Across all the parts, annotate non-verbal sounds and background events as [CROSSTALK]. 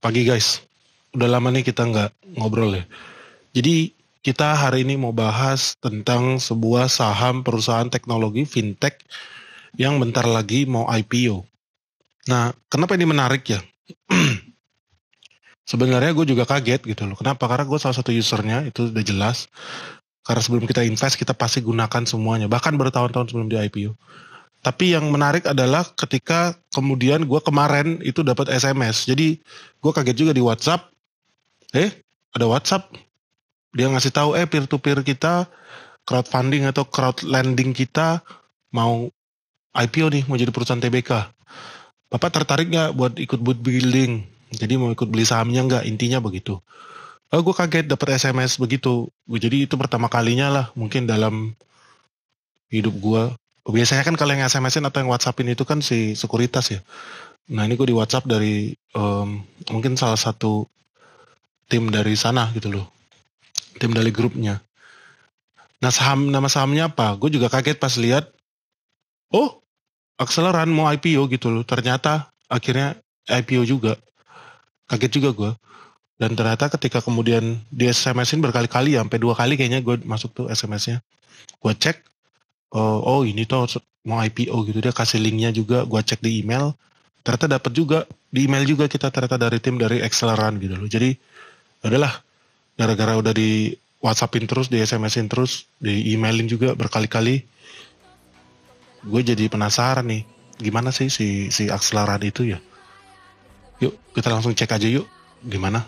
pagi guys. Udah lama nih kita nggak ngobrol ya. Jadi kita hari ini mau bahas tentang sebuah saham perusahaan teknologi fintech yang bentar lagi mau IPO. Nah, kenapa ini menarik ya? [CLEARS THROAT] Sebenarnya gue juga kaget gitu loh. Kenapa? Karena gue salah satu usernya itu udah jelas. Karena sebelum kita invest kita pasti gunakan semuanya. Bahkan bertahun-tahun sebelum di IPO. Tapi yang menarik adalah ketika kemudian gue kemarin itu dapat SMS. Jadi gue kaget juga di WhatsApp. Eh, ada WhatsApp. Dia ngasih tahu eh peer to peer kita crowdfunding atau crowd lending kita mau IPO nih, mau jadi perusahaan TBK. Bapak tertarik nggak buat ikut boot building? Jadi mau ikut beli sahamnya nggak? Intinya begitu. Oh, eh, gue kaget dapat SMS begitu. Jadi itu pertama kalinya lah mungkin dalam hidup gue biasanya kan kalau yang SMS-in atau yang WhatsApp-in itu kan si sekuritas ya. Nah ini gue di WhatsApp dari um, mungkin salah satu tim dari sana gitu loh, tim dari grupnya. Nah saham nama sahamnya apa? Gue juga kaget pas lihat, oh akseleran mau IPO gitu loh. Ternyata akhirnya IPO juga. Kaget juga gue. Dan ternyata ketika kemudian di SMS-in berkali-kali, sampai dua kali kayaknya gue masuk tuh SMS-nya. Gue cek, uh, oh ini tuh mau IPO gitu dia kasih linknya juga gue cek di email ternyata dapat juga di email juga kita ternyata dari tim dari Acceleran gitu loh jadi adalah gara-gara udah di WhatsAppin terus di SMSin terus di emailin juga berkali-kali gue jadi penasaran nih gimana sih si si Acceleran itu ya yuk kita langsung cek aja yuk gimana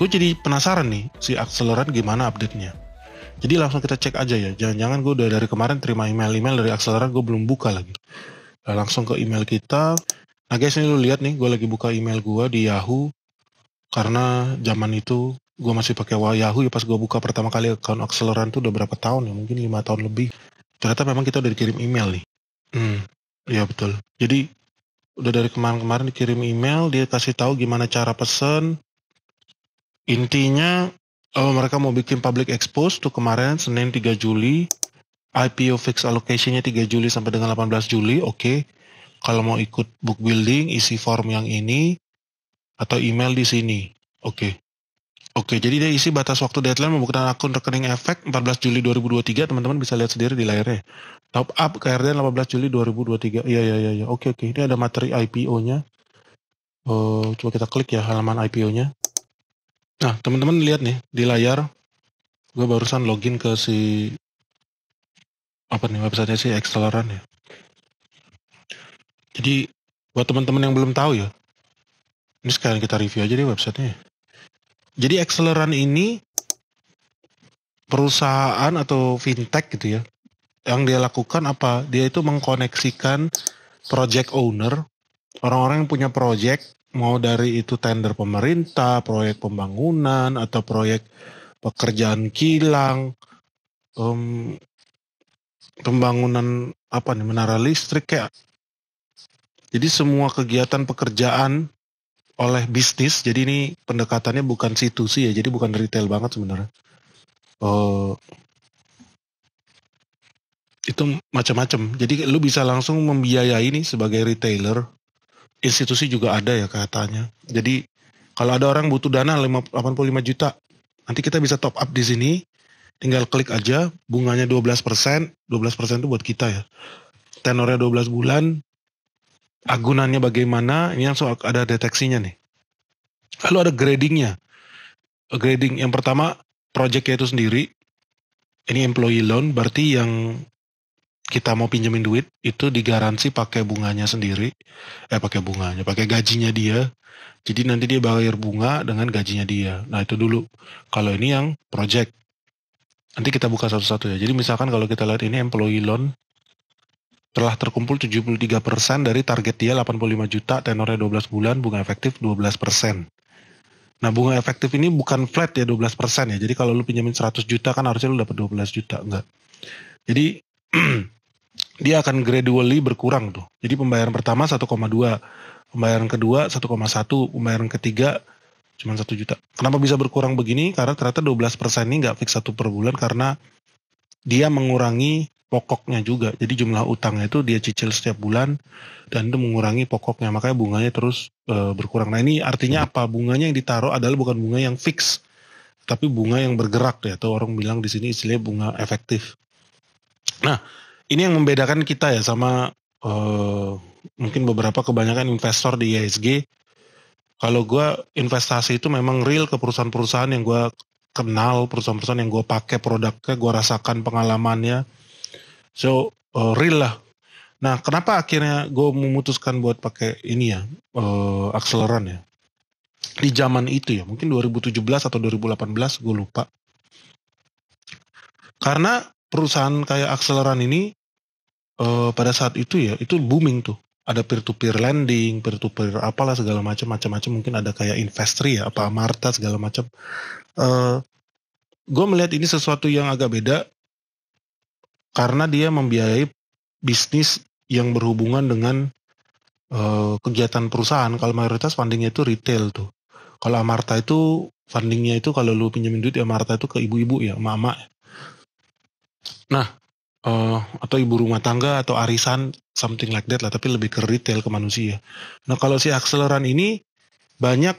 gue jadi penasaran nih si akseleran gimana update-nya. Jadi langsung kita cek aja ya. Jangan-jangan gue udah dari kemarin terima email-email dari akseleran gue belum buka lagi. Nah, langsung ke email kita. Nah guys ini lu lihat nih gue lagi buka email gue di Yahoo. Karena zaman itu gue masih pakai wa Yahoo ya pas gue buka pertama kali account akseleran tuh udah berapa tahun ya mungkin lima tahun lebih ternyata memang kita udah dikirim email nih hmm ya betul jadi udah dari kemarin-kemarin dikirim email dia kasih tahu gimana cara pesen Intinya oh, mereka mau bikin public expose tuh kemarin Senin 3 Juli. IPO fix allocationnya 3 Juli sampai dengan 18 Juli. Oke. Okay. Kalau mau ikut book building isi form yang ini atau email di sini. Oke. Okay. Oke, jadi dia isi batas waktu deadline membuka akun rekening efek 14 Juli 2023. Teman-teman bisa lihat sendiri di layarnya. Top up ke RDN 18 Juli 2023. Iya, iya, iya. Ya. Oke, oke. Ini ada materi IPO-nya. Uh, eh, coba kita klik ya halaman IPO-nya. Nah, teman-teman lihat nih di layar, gue barusan login ke si apa nih websitenya si Exceleran ya. Jadi buat teman-teman yang belum tahu ya, ini sekalian kita review aja deh websitenya. Ya. Jadi Exceleran ini perusahaan atau fintech gitu ya, yang dia lakukan apa? Dia itu mengkoneksikan project owner, orang-orang yang punya project mau dari itu tender pemerintah, proyek pembangunan atau proyek pekerjaan kilang, um, pembangunan apa nih menara listrik kayak. Jadi semua kegiatan pekerjaan oleh bisnis, jadi ini pendekatannya bukan situsi ya, jadi bukan retail banget sebenarnya. Uh, itu macam-macam. Jadi lu bisa langsung membiayai ini sebagai retailer institusi juga ada ya katanya. Jadi kalau ada orang butuh dana 85 juta, nanti kita bisa top up di sini. Tinggal klik aja, bunganya 12%, 12% itu buat kita ya. Tenornya 12 bulan, agunannya bagaimana, ini langsung ada deteksinya nih. Lalu ada gradingnya. Grading yang pertama, projectnya itu sendiri. Ini employee loan, berarti yang kita mau pinjemin duit itu digaransi pakai bunganya sendiri eh pakai bunganya pakai gajinya dia jadi nanti dia bayar bunga dengan gajinya dia nah itu dulu kalau ini yang project nanti kita buka satu-satu ya jadi misalkan kalau kita lihat ini employee loan telah terkumpul 73% dari target dia 85 juta tenornya 12 bulan bunga efektif 12% Nah bunga efektif ini bukan flat ya 12% ya. Jadi kalau lu pinjamin 100 juta kan harusnya lu dapat 12 juta enggak. Jadi [CLEARS THROAT] dia akan gradually berkurang tuh. Jadi pembayaran pertama 1,2, pembayaran kedua 1,1, pembayaran ketiga cuma 1 juta. Kenapa bisa berkurang begini? Karena ternyata 12% persen ini nggak fix satu per bulan karena dia mengurangi pokoknya juga. Jadi jumlah utangnya itu dia cicil setiap bulan dan itu mengurangi pokoknya. Makanya bunganya terus e, berkurang. Nah ini artinya apa? Bunganya yang ditaruh adalah bukan bunga yang fix, tapi bunga yang bergerak ya. Atau orang bilang di sini istilahnya bunga efektif. Nah ini yang membedakan kita ya sama uh, mungkin beberapa kebanyakan investor di ISG. E Kalau gue investasi itu memang real ke perusahaan-perusahaan yang gue kenal, perusahaan-perusahaan yang gue pakai produknya, gue rasakan pengalamannya. So uh, real lah. Nah, kenapa akhirnya gue memutuskan buat pakai ini ya, uh, akseleran ya? Di zaman itu ya, mungkin 2017 atau 2018, gue lupa. Karena perusahaan kayak akseleran ini uh, pada saat itu ya itu booming tuh ada peer to peer lending, peer to peer apalah segala macam macam-macam mungkin ada kayak investri ya apa Marta segala macam. Uh, eh, gue melihat ini sesuatu yang agak beda karena dia membiayai bisnis yang berhubungan dengan uh, kegiatan perusahaan. Kalau mayoritas fundingnya itu retail tuh. Kalau Amarta itu fundingnya itu kalau lu pinjamin duit ya Amarta itu ke ibu-ibu ya, mama. Ya. Nah, uh, atau ibu rumah tangga atau arisan something like that lah tapi lebih ke retail ke manusia. Nah kalau si akseleran ini banyak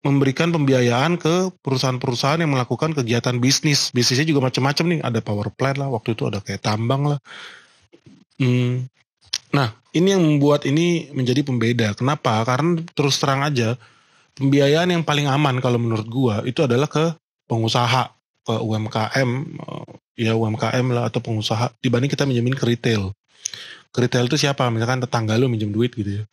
memberikan pembiayaan ke perusahaan-perusahaan yang melakukan kegiatan bisnis. Bisnisnya juga macam-macam nih, ada power plant lah, waktu itu ada kayak tambang lah. Hmm. Nah, ini yang membuat ini menjadi pembeda. Kenapa? Karena terus terang aja, pembiayaan yang paling aman kalau menurut gua itu adalah ke pengusaha ke UMKM eh, ya UMKM lah atau pengusaha dibanding kita minjemin ke retail ke retail itu siapa misalkan tetangga lu minjem duit gitu ya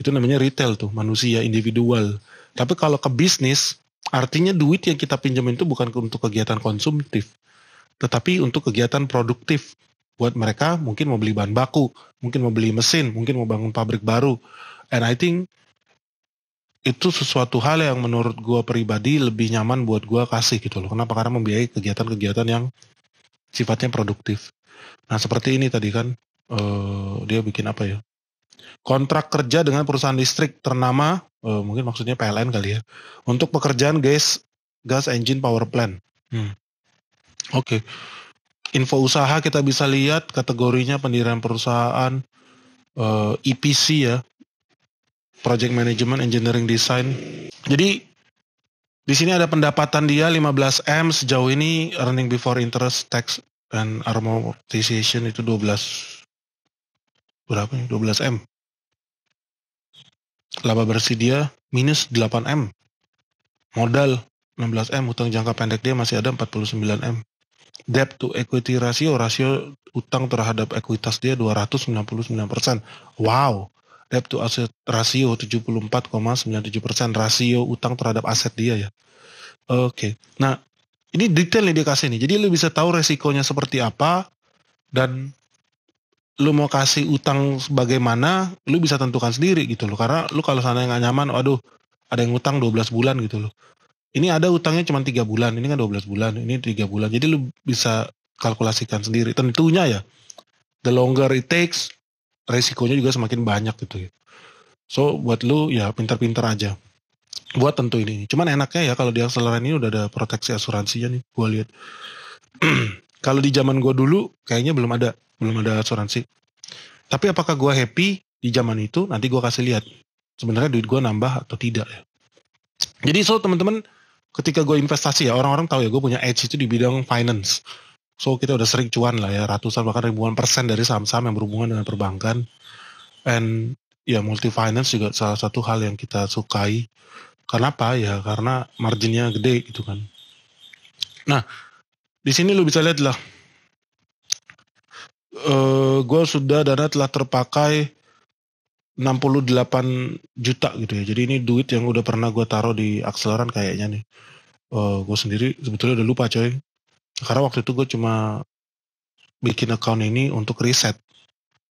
itu namanya retail tuh manusia individual tapi kalau ke bisnis artinya duit yang kita pinjemin itu bukan untuk kegiatan konsumtif tetapi untuk kegiatan produktif buat mereka mungkin mau beli bahan baku mungkin mau beli mesin mungkin mau bangun pabrik baru and I think itu sesuatu hal yang menurut gue pribadi lebih nyaman buat gue kasih gitu loh. Kenapa? Karena membiayai kegiatan-kegiatan yang sifatnya produktif. Nah seperti ini tadi kan uh, dia bikin apa ya? Kontrak kerja dengan perusahaan listrik ternama, uh, mungkin maksudnya PLN kali ya, untuk pekerjaan gas gas engine power plant. Hmm. Oke, okay. info usaha kita bisa lihat kategorinya pendirian perusahaan uh, eh, EPC ya, project management, engineering design. Jadi di sini ada pendapatan dia 15M sejauh ini earning before interest, tax and amortization itu 12 berapa nih? 12M. Laba bersih dia minus 8M. Modal 16M, utang jangka pendek dia masih ada 49M. Debt to equity ratio, rasio utang terhadap ekuitas dia 299%. persen. Wow debt to asset rasio 74,97 persen rasio utang terhadap aset dia ya. Oke, okay. nah ini detail nih dia kasih nih. Jadi lu bisa tahu resikonya seperti apa dan lu mau kasih utang bagaimana, lu bisa tentukan sendiri gitu loh. Karena lu kalau sana nggak nyaman, Waduh ada yang utang 12 bulan gitu loh. Ini ada utangnya cuma tiga bulan, ini kan 12 bulan, ini tiga bulan. Jadi lu bisa kalkulasikan sendiri. Tentunya ya, the longer it takes, resikonya juga semakin banyak gitu. ya. So buat lu ya pintar-pintar aja. Buat tentu ini. Cuman enaknya ya kalau di akseleran ini udah ada proteksi asuransinya nih. Gue lihat. [CLEARS THROAT] kalau di zaman gue dulu kayaknya belum ada belum ada asuransi. Tapi apakah gue happy di zaman itu? Nanti gue kasih lihat. Sebenarnya duit gue nambah atau tidak ya. Jadi so teman-teman ketika gue investasi ya orang-orang tahu ya gue punya edge itu di bidang finance So kita udah sering cuan lah ya ratusan bahkan ribuan persen dari saham-saham yang berhubungan dengan perbankan. And ya multi finance juga salah satu hal yang kita sukai. Kenapa ya? Karena marginnya gede gitu kan. Nah, di sini lu bisa lihat lah. Uh, eh, gue sudah dana telah terpakai 68 juta gitu ya. Jadi ini duit yang udah pernah gue taruh di akseleran kayaknya nih. Uh, eh, gue sendiri sebetulnya udah lupa coy. Karena waktu itu gue cuma bikin account ini untuk riset.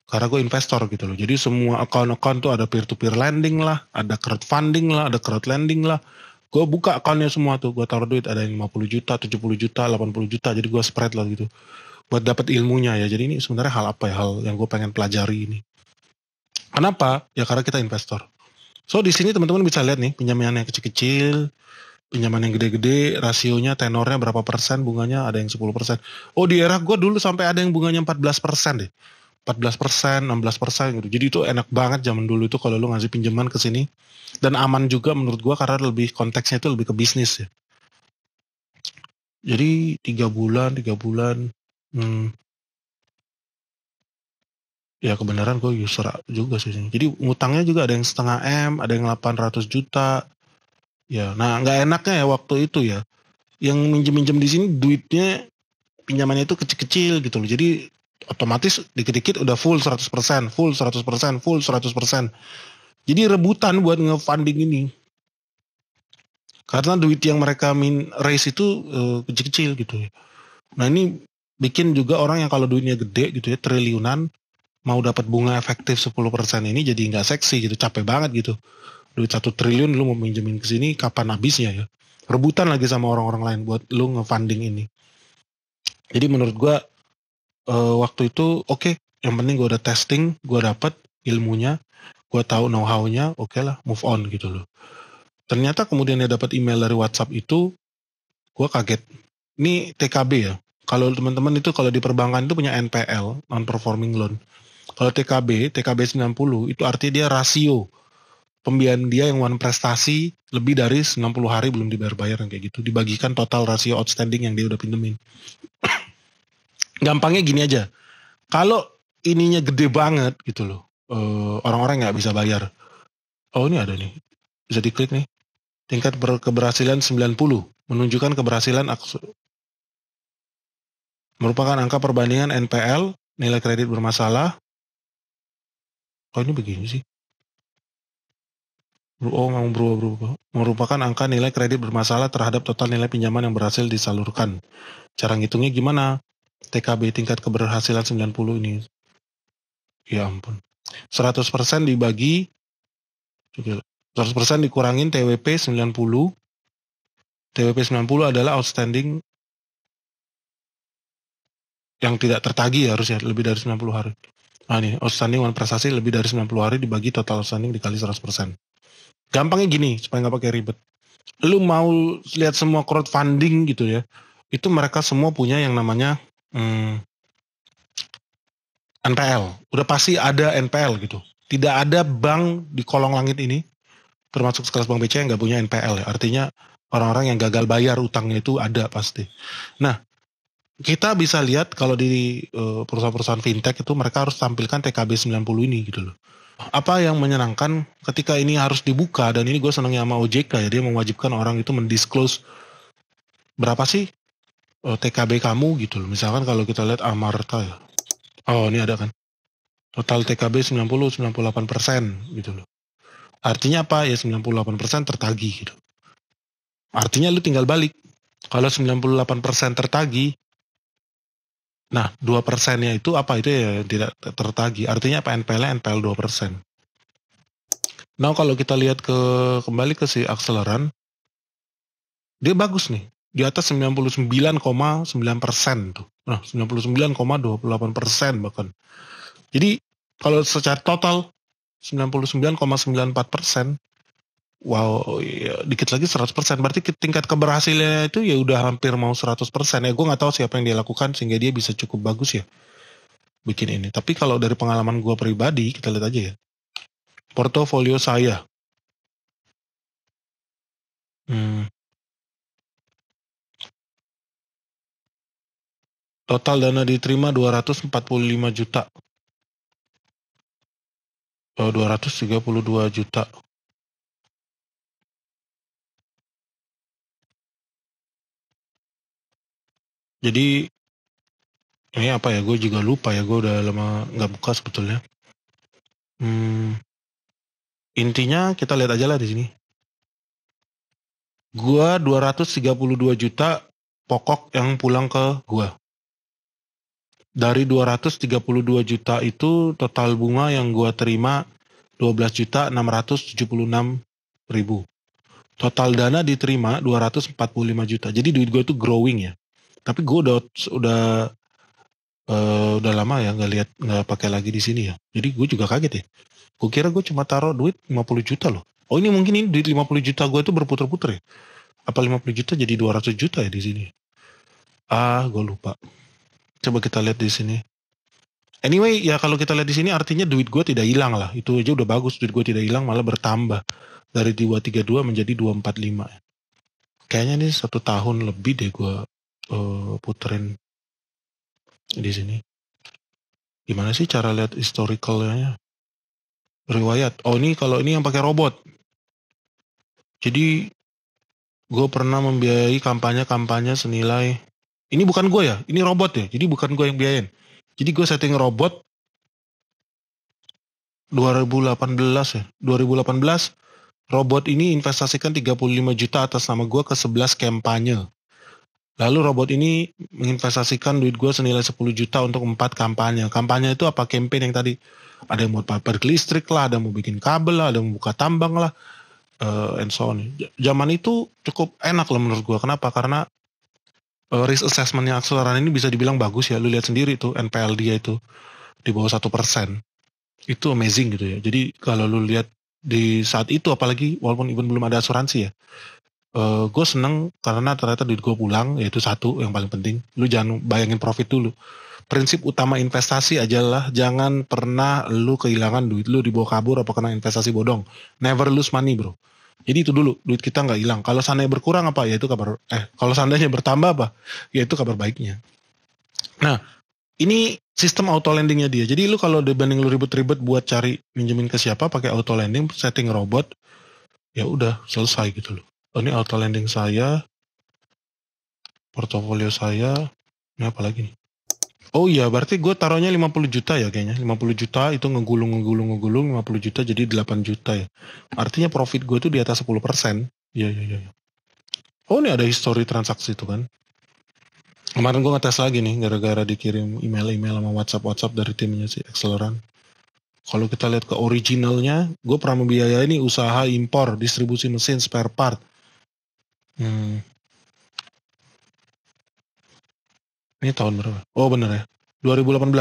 Karena gue investor gitu loh. Jadi semua account-account tuh ada peer-to-peer lending lah, ada crowdfunding lah, ada crowd lending lah. Gue buka accountnya semua tuh. Gue taruh duit ada yang 50 juta, 70 juta, 80 juta. Jadi gue spread lah gitu. Buat dapat ilmunya ya. Jadi ini sebenarnya hal apa ya? Hal yang gue pengen pelajari ini. Kenapa? Ya karena kita investor. So di sini teman-teman bisa lihat nih pinjaman yang kecil-kecil, pinjaman yang gede-gede rasionya tenornya berapa persen bunganya ada yang 10 persen oh di era gue dulu sampai ada yang bunganya 14 persen deh 14 persen 16 persen gitu jadi itu enak banget zaman dulu itu kalau lu ngasih pinjaman ke sini dan aman juga menurut gue karena lebih konteksnya itu lebih ke bisnis ya jadi tiga bulan tiga bulan hmm, ya kebenaran gue user juga sih jadi ngutangnya juga ada yang setengah m ada yang 800 juta Ya, nah nggak enaknya ya waktu itu ya. Yang minjem-minjem di sini duitnya pinjamannya itu kecil-kecil gitu loh. Jadi otomatis dikit-dikit udah full 100%, full 100%, full 100%. Jadi rebutan buat nge-funding ini. Karena duit yang mereka min raise itu eh, kecil-kecil gitu ya. Nah ini bikin juga orang yang kalau duitnya gede gitu ya, triliunan, mau dapat bunga efektif 10% ini jadi nggak seksi gitu, capek banget gitu duit satu triliun lu mau minjemin ke sini kapan habisnya ya rebutan lagi sama orang-orang lain buat lu ngefunding ini jadi menurut gua uh, waktu itu oke okay, yang penting gua udah testing gua dapat ilmunya gua tahu know how-nya oke okay lah move on gitu loh ternyata kemudian dia dapat email dari WhatsApp itu gua kaget ini TKB ya kalau teman-teman itu kalau di perbankan itu punya NPL non performing loan kalau TKB TKB 90 itu artinya dia rasio pembiayaan dia yang one prestasi lebih dari 90 hari belum dibayar-bayar kayak gitu dibagikan total rasio outstanding yang dia udah pinjemin [CLEARS THROAT] gampangnya gini aja kalau ininya gede banget gitu loh orang eh, orang-orang nggak bisa bayar oh ini ada nih bisa diklik nih tingkat keberhasilan 90 menunjukkan keberhasilan merupakan angka perbandingan NPL nilai kredit bermasalah oh ini begini sih Oh, memang berubah-berubah. Merupakan angka nilai kredit bermasalah terhadap total nilai pinjaman yang berhasil disalurkan. Cara ngitungnya gimana? TKB tingkat keberhasilan 90 ini. Ya ampun. 100% dibagi 100% dikurangin TWP 90. TWP 90 adalah outstanding yang tidak tertagi ya harusnya lebih dari 90 hari. Nah ini outstanding one prestasi lebih dari 90 hari dibagi total outstanding dikali 100%. Gampangnya gini, supaya nggak pakai ribet. Lu mau lihat semua crowdfunding gitu ya, itu mereka semua punya yang namanya hmm, NPL. Udah pasti ada NPL gitu. Tidak ada bank di kolong langit ini, termasuk sekelas bank BCA yang nggak punya NPL ya. Artinya orang-orang yang gagal bayar utangnya itu ada pasti. Nah, kita bisa lihat kalau di eh, perusahaan-perusahaan fintech itu mereka harus tampilkan TKB 90 ini gitu loh apa yang menyenangkan ketika ini harus dibuka dan ini gue senangnya sama OJK ya dia mewajibkan orang itu mendisclose berapa sih eh, TKB kamu gitu loh. Misalkan kalau kita lihat Amarta ya. Oh ini ada kan. Total TKB 90-98% gitu loh. Artinya apa? Ya 98% tertagi gitu. Artinya lu tinggal balik. Kalau 98% tertagi Nah, dua persennya itu apa itu ya tidak tertagi. Artinya apa npl NPL dua persen. Nah, kalau kita lihat ke kembali ke si akseleran, dia bagus nih. Di atas sembilan sembilan puluh koma sembilan persen tuh. Nah, delapan persen bahkan. Jadi, kalau secara total sembilan sembilan sembilan puluh koma empat persen, Wow, ya, dikit lagi 100%. Berarti tingkat keberhasilannya itu ya udah hampir mau 100%. Ya gue nggak tahu siapa yang dia lakukan sehingga dia bisa cukup bagus ya bikin ini. Tapi kalau dari pengalaman gue pribadi, kita lihat aja ya. Portofolio saya. Hmm. Total dana diterima 245 juta. Oh, 232 juta. jadi ini apa ya gue juga lupa ya gue udah lama nggak buka sebetulnya hmm, intinya kita lihat aja lah di sini gue 232 juta pokok yang pulang ke gue. dari 232 juta itu total bunga yang gue terima 12 juta 676 ribu total dana diterima 245 juta jadi duit gue itu growing ya tapi gue udah udah uh, udah lama ya nggak lihat nggak pakai lagi di sini ya jadi gue juga kaget ya gue kira gue cuma taruh duit 50 juta loh oh ini mungkin ini duit 50 juta gue itu berputar-putar ya apa 50 juta jadi 200 juta ya di sini ah gue lupa coba kita lihat di sini Anyway, ya kalau kita lihat di sini artinya duit gue tidak hilang lah. Itu aja udah bagus, duit gue tidak hilang malah bertambah. Dari 232 menjadi 245. Kayaknya ini satu tahun lebih deh gue uh, puterin di sini. Gimana sih cara lihat historicalnya? Riwayat. Oh ini kalau ini yang pakai robot. Jadi gue pernah membiayai kampanye-kampanye senilai. Ini bukan gue ya, ini robot ya. Jadi bukan gue yang biayain. Jadi gue setting robot 2018 ya. 2018 robot ini investasikan 35 juta atas nama gue ke 11 kampanye. Lalu robot ini menginvestasikan duit gue senilai 10 juta untuk empat kampanye. Kampanye itu apa? Campaign yang tadi ada yang buat paper listrik lah, ada yang mau bikin kabel lah, ada yang mau buka tambang lah, uh, and so on. J zaman itu cukup enak lah menurut gue. Kenapa? Karena uh, risk assessmentnya akseleran ini bisa dibilang bagus ya. Lu lihat sendiri tuh NPL dia itu di bawah satu persen. Itu amazing gitu ya. Jadi kalau lu lihat di saat itu apalagi walaupun even belum ada asuransi ya Uh, eh, gue seneng karena ternyata duit gue pulang yaitu satu yang paling penting lu jangan bayangin profit dulu prinsip utama investasi adalah jangan pernah lu kehilangan duit lu dibawa kabur apa kena investasi bodong never lose money bro jadi itu dulu duit kita nggak hilang kalau seandainya berkurang apa yaitu kabar eh kalau seandainya bertambah apa yaitu kabar baiknya nah ini sistem auto lendingnya dia jadi lu kalau dibanding lu ribet-ribet buat cari minjemin ke siapa pakai auto lending setting robot ya udah selesai gitu loh oh, ini auto landing saya portofolio saya ini apa lagi nih Oh iya, berarti gue taruhnya 50 juta ya kayaknya. 50 juta itu ngegulung, ngegulung, ngegulung, 50 juta jadi 8 juta ya. Artinya profit gue tuh di atas 10 persen. Iya, iya, iya, iya. Oh ini ada history transaksi itu kan. Kemarin gue ngetes lagi nih, gara-gara dikirim email-email sama WhatsApp-WhatsApp dari timnya si Acceleran. Kalau kita lihat ke originalnya, gue pernah membiayai ini usaha impor, distribusi mesin, spare part, Hmm. Ini tahun berapa? Oh bener ya. 2018.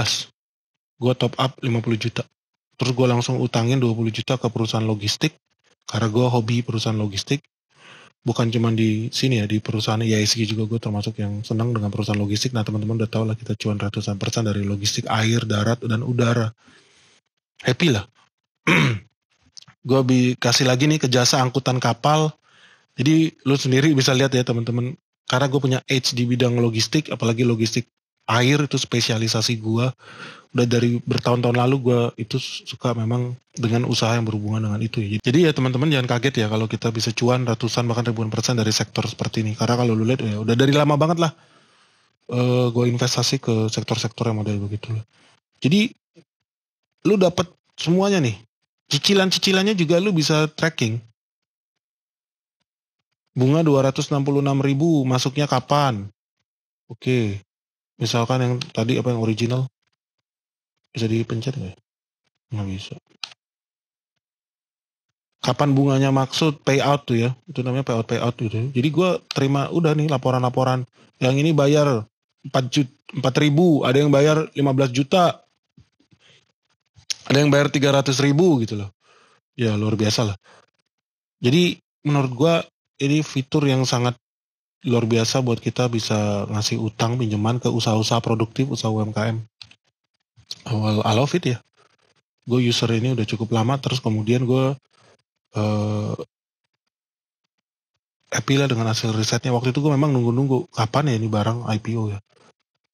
Gue top up 50 juta. Terus gue langsung utangin 20 juta ke perusahaan logistik. Karena gue hobi perusahaan logistik. Bukan cuma di sini ya, di perusahaan IISG juga gue termasuk yang senang dengan perusahaan logistik. Nah teman-teman udah tau lah kita cuan ratusan persen dari logistik air, darat, dan udara. Happy lah. [CLEARS THROAT] gue kasih lagi nih ke jasa angkutan kapal jadi lu sendiri bisa lihat ya teman-teman. Karena gue punya edge di bidang logistik, apalagi logistik air itu spesialisasi gue. Udah dari bertahun-tahun lalu gue itu suka memang dengan usaha yang berhubungan dengan itu. Ya. Jadi ya teman-teman jangan kaget ya kalau kita bisa cuan ratusan bahkan ribuan persen dari sektor seperti ini. Karena kalau lu lihat ya udah dari lama banget lah uh, eh, gue investasi ke sektor-sektor yang model begitu Jadi lu dapat semuanya nih. Cicilan-cicilannya juga lu bisa tracking bunga 266 ribu masuknya kapan? Oke, misalkan yang tadi apa yang original bisa dipencet nggak? Ya? Nggak bisa. Kapan bunganya maksud payout tuh ya? Itu namanya payout payout gitu. Ya. Jadi gue terima udah nih laporan-laporan. Yang ini bayar 4 juta, 4 ribu, ada yang bayar 15 juta, ada yang bayar 300 ribu gitu loh. Ya luar biasa lah. Jadi menurut gue ini fitur yang sangat luar biasa buat kita bisa ngasih utang pinjaman ke usaha-usaha produktif, usaha UMKM. Awal well, I love it ya. Gue user ini udah cukup lama, terus kemudian gue uh, happy lah dengan hasil risetnya. Waktu itu gue memang nunggu-nunggu kapan ya ini barang IPO ya.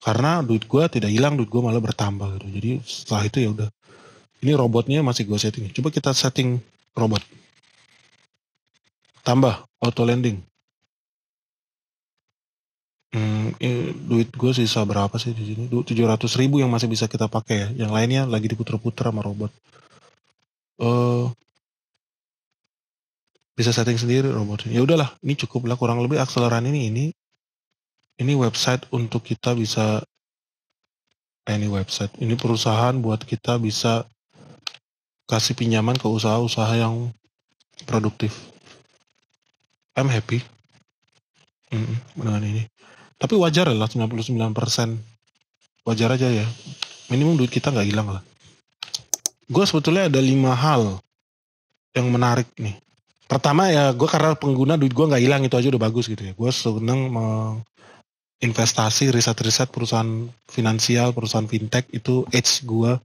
Karena duit gue tidak hilang, duit gue malah bertambah gitu. Jadi setelah itu ya udah. Ini robotnya masih gue setting. Coba kita setting robot tambah auto landing Hmm, duit gue sisa berapa sih di sini? Tujuh ratus ribu yang masih bisa kita pakai ya. Yang lainnya lagi diputer-puter sama robot. Uh, bisa setting sendiri robot. Ya udahlah, ini cukup lah kurang lebih akseleran ini ini ini website untuk kita bisa eh, ini website. Ini perusahaan buat kita bisa kasih pinjaman ke usaha-usaha yang produktif. I'm happy mm, dengan ini. Tapi wajar lah 99% wajar aja ya. Minimum duit kita nggak hilang lah. Gue sebetulnya ada lima hal yang menarik nih. Pertama ya gue karena pengguna duit gue nggak hilang itu aja udah bagus gitu ya. Gue seneng investasi, riset-riset perusahaan finansial, perusahaan fintech itu edge gue.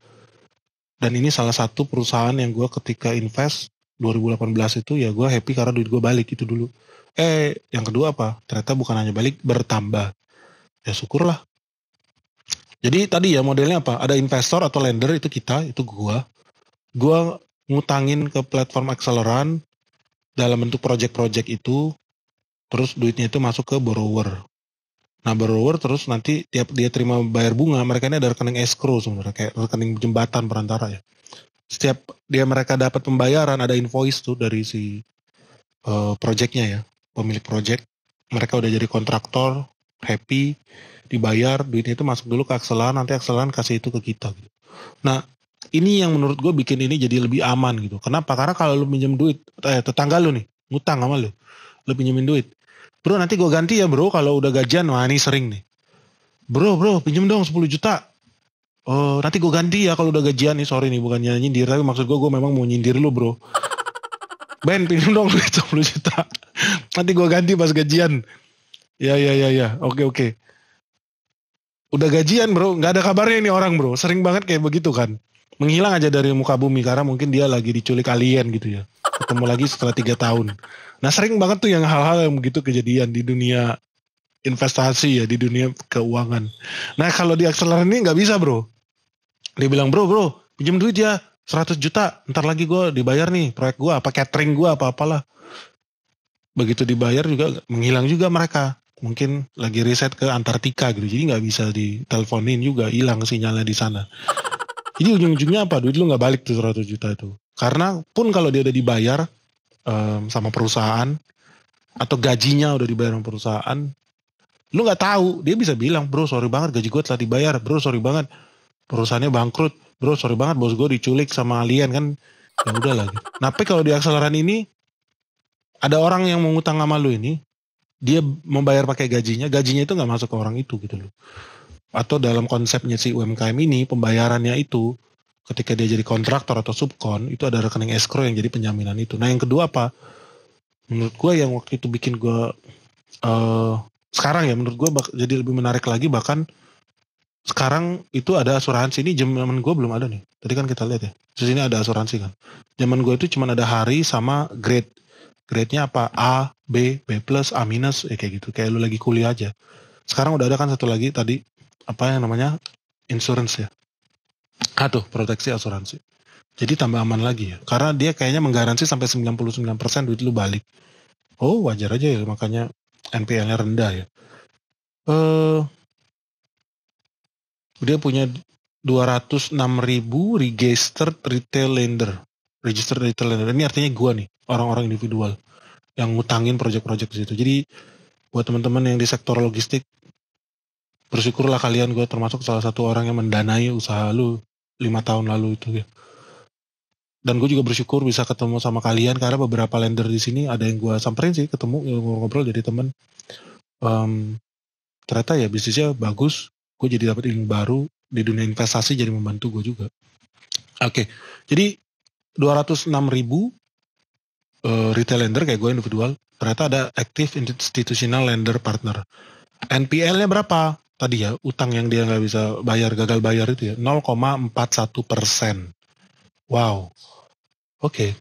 Dan ini salah satu perusahaan yang gue ketika invest 2018 itu ya gue happy karena duit gue balik itu dulu eh yang kedua apa ternyata bukan hanya balik bertambah ya syukurlah jadi tadi ya modelnya apa ada investor atau lender itu kita itu gue gue ngutangin ke platform akseleran dalam bentuk project-project itu terus duitnya itu masuk ke borrower Nah borrower terus nanti tiap dia terima bayar bunga mereka ini ada rekening escrow sebenarnya kayak rekening jembatan perantara ya setiap dia mereka dapat pembayaran ada invoice tuh dari si uh, projectnya ya pemilik project mereka udah jadi kontraktor happy dibayar duitnya itu masuk dulu ke Akselan nanti Akselan kasih itu ke kita gitu. Nah ini yang menurut gue bikin ini jadi lebih aman gitu. Kenapa? Karena kalau lu minjem duit eh, tetangga lu nih ngutang sama lu, lu pinjemin duit, bro nanti gue ganti ya bro kalau udah gajian wah ini sering nih. Bro, bro, pinjem dong 10 juta. Oh, nanti gue ganti ya kalau udah gajian nih. Sorry nih, bukannya nyindir. Tapi maksud gue, gue memang mau nyindir lu bro. [LAUGHS] Ben, pinjam dong duit 10 juta. nanti gue ganti pas gajian. Ya, ya, ya, ya. Oke, oke. Udah gajian bro, Gak ada kabarnya ini orang bro. Sering banget kayak begitu kan. Menghilang aja dari muka bumi karena mungkin dia lagi diculik alien gitu ya. Ketemu lagi setelah tiga tahun. Nah sering banget tuh yang hal-hal yang begitu kejadian di dunia investasi ya di dunia keuangan. Nah kalau di akselerasi ini nggak bisa bro. Dia bilang bro bro pinjam duit ya 100 juta ntar lagi gue dibayar nih proyek gue apa catering gue apa apalah. Begitu dibayar juga menghilang juga mereka. Mungkin lagi riset ke Antartika gitu. Jadi nggak bisa diteleponin juga hilang sinyalnya di sana. Jadi ujung-ujungnya apa? Duit lu nggak balik tuh 100 juta itu. Karena pun kalau dia udah dibayar um, sama perusahaan atau gajinya udah dibayar sama perusahaan, lu nggak tahu dia bisa bilang bro sorry banget gaji gue telah dibayar bro sorry banget perusahaannya bangkrut bro sorry banget bos gue diculik sama alien kan ya udah lagi gitu. nah, tapi kalau di akseleran ini ada orang yang mengutang ngutang sama lu ini dia membayar pakai gajinya gajinya itu nggak masuk ke orang itu gitu loh atau dalam konsepnya si UMKM ini pembayarannya itu ketika dia jadi kontraktor atau subkon itu ada rekening escrow yang jadi penjaminan itu nah yang kedua apa menurut gue yang waktu itu bikin gue uh, sekarang ya menurut gue jadi lebih menarik lagi bahkan sekarang itu ada asuransi ini zaman gue belum ada nih tadi kan kita lihat ya di sini ada asuransi kan zaman gue itu cuma ada hari sama grade grade-nya apa A B B plus A minus ya kayak gitu kayak lu lagi kuliah aja sekarang udah ada kan satu lagi tadi apa yang namanya insurance ya aduh proteksi asuransi jadi tambah aman lagi ya karena dia kayaknya menggaransi sampai 99% duit lu balik oh wajar aja ya makanya NPL-nya rendah ya. Uh, dia punya 206 ribu registered retail lender. Registered retail lender. Ini artinya gua nih, orang-orang individual yang ngutangin proyek-proyek di situ. Jadi buat teman-teman yang di sektor logistik, bersyukurlah kalian gue termasuk salah satu orang yang mendanai usaha lu lima tahun lalu itu ya dan gue juga bersyukur bisa ketemu sama kalian karena beberapa lender di sini ada yang gue samperin sih ketemu ya, ngobrol-ngobrol jadi temen um, ternyata ya bisnisnya bagus gue jadi dapat ilmu baru di dunia investasi jadi membantu gue juga oke okay. jadi 206 ribu uh, retail lender kayak gue individual ternyata ada active institutional lender partner NPL-nya berapa tadi ya utang yang dia nggak bisa bayar gagal bayar itu ya 0,41 persen Wow. Oke. Okay.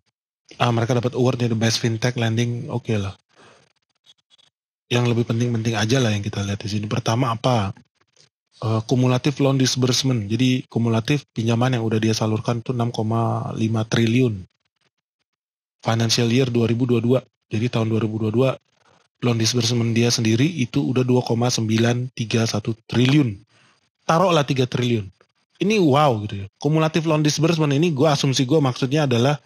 Ah, mereka dapat award dari Best Fintech Lending. Oke okay lah. Yang lebih penting-penting aja lah yang kita lihat di sini. Pertama apa? Uh, kumulatif loan disbursement. Jadi kumulatif pinjaman yang udah dia salurkan tuh 6,5 triliun. Financial year 2022. Jadi tahun 2022 loan disbursement dia sendiri itu udah 2,931 triliun. Taruhlah 3 triliun ini wow gitu ya. Kumulatif loan disbursement ini gue asumsi gue maksudnya adalah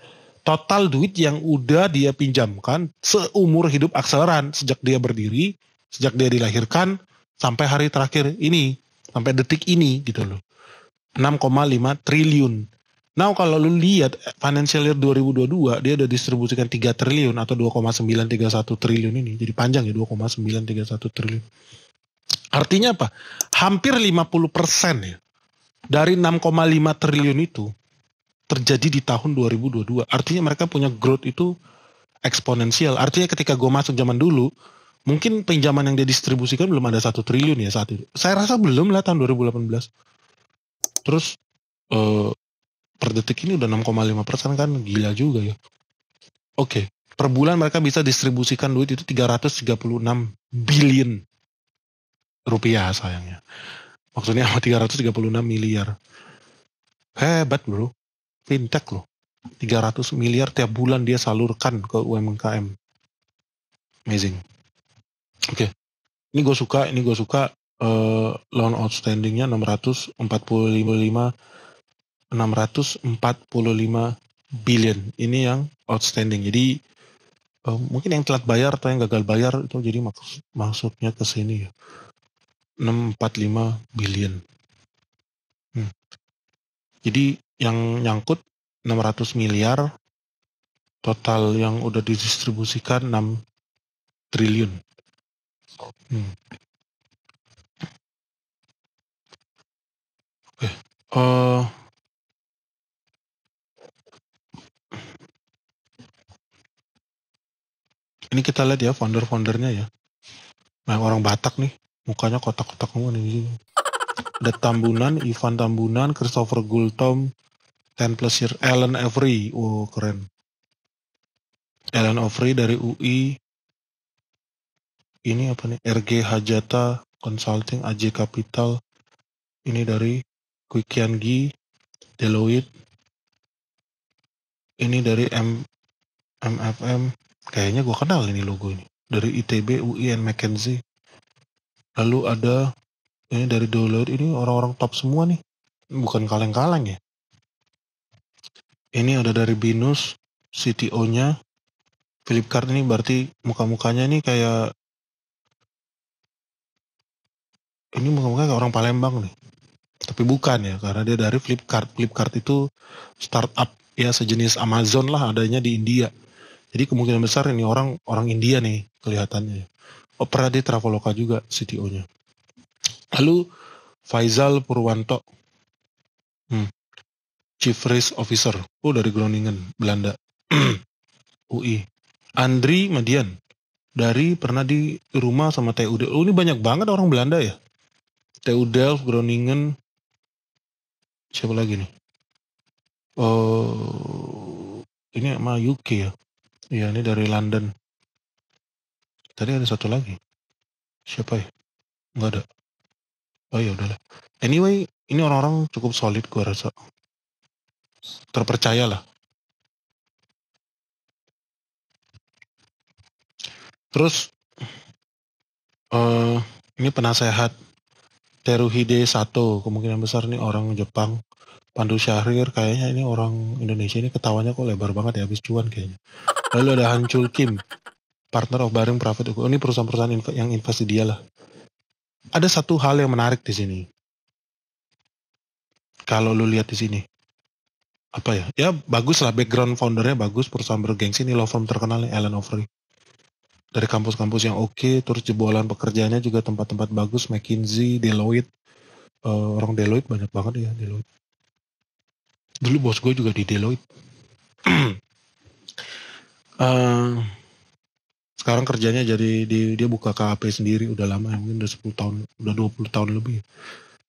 total duit yang udah dia pinjamkan seumur hidup akseleran sejak dia berdiri, sejak dia dilahirkan sampai hari terakhir ini, sampai detik ini gitu loh. 6,5 triliun. Nah kalau lu lihat financial year 2022 dia udah distribusikan 3 triliun atau 2,931 triliun ini. Jadi panjang ya 2,931 triliun. Artinya apa? Hampir 50% ya dari 6,5 triliun itu terjadi di tahun 2022. Artinya mereka punya growth itu eksponensial. Artinya ketika gue masuk zaman dulu, mungkin pinjaman yang dia distribusikan belum ada satu triliun ya saat itu. Saya rasa belum lah tahun 2018. Terus eh, per detik ini udah 6,5 persen kan gila juga ya. Oke, okay. per bulan mereka bisa distribusikan duit itu 336 billion rupiah sayangnya. Maksudnya sama 336 miliar. Hebat bro. Fintech loh. 300 miliar tiap bulan dia salurkan ke UMKM. Amazing. Oke. Okay. Ini gue suka, ini gue suka uh, loan outstandingnya 645 645 billion. Ini yang outstanding. Jadi uh, mungkin yang telat bayar atau yang gagal bayar itu jadi maksud, maksudnya ke sini ya. 645 billion. Hmm. Jadi yang nyangkut 600 miliar, total yang udah didistribusikan 6 triliun. Hmm. Oke. Okay. Uh, eh, ini kita lihat ya founder-foundernya ya. Nah, orang Batak nih mukanya kotak-kotak semua nih ada Tambunan Ivan Tambunan Christopher Gultom Ten Pleasure Alan Avery wow keren Alan Avery dari UI ini apa nih RG Hajata Consulting AJ Capital ini dari Quikian Gi Deloitte ini dari M MFM kayaknya gue kenal ini logo ini dari ITB UI and McKenzie Lalu ada ini eh, dari download ini orang-orang top semua nih. Bukan kaleng-kaleng ya. Ini ada dari Binus, CTO-nya. Flipkart ini berarti muka-mukanya ini kayak ini muka mukanya kayak orang Palembang nih. Tapi bukan ya, karena dia dari Flipkart. Flipkart itu startup ya sejenis Amazon lah adanya di India. Jadi kemungkinan besar ini orang orang India nih kelihatannya oh, pernah di Traveloka juga CTO-nya. Lalu Faizal Purwanto, hmm, Chief Race Officer, oh dari Groningen, Belanda, [CLEARS THROAT] UI. Andri Median, dari pernah di rumah sama TU Oh, ini banyak banget orang Belanda ya. TU Delft, Groningen, siapa lagi nih? Oh, ini sama UK ya. Iya, ini dari London. Tadi ada satu lagi. Siapa ya? Nggak ada. Oh ya udahlah. Anyway, ini orang-orang cukup solid gue rasa. Terpercaya lah. Terus uh, ini penasehat Teruhide Sato, kemungkinan besar ini orang Jepang. Pandu Syahrir kayaknya ini orang Indonesia ini ketawanya kok lebar banget ya habis cuan kayaknya. Lalu ada Hancul Kim partner of baring private equity. Oh, ini perusahaan-perusahaan yang invest di dia lah. Ada satu hal yang menarik di sini. Kalau lu lihat di sini. Apa ya? Ya bagus lah background foundernya bagus. Perusahaan bergengsi ini law firm terkenal Ellen Overy. Dari kampus-kampus yang oke, okay, terus jebolan pekerjaannya juga tempat-tempat bagus, McKinsey, Deloitte. Uh, orang Deloitte banyak banget ya, Deloitte. Dulu bos gue juga di Deloitte. uh, [CLEARS THROAT] sekarang kerjanya jadi di, dia buka KAP sendiri udah lama ya, mungkin udah 10 tahun udah 20 tahun lebih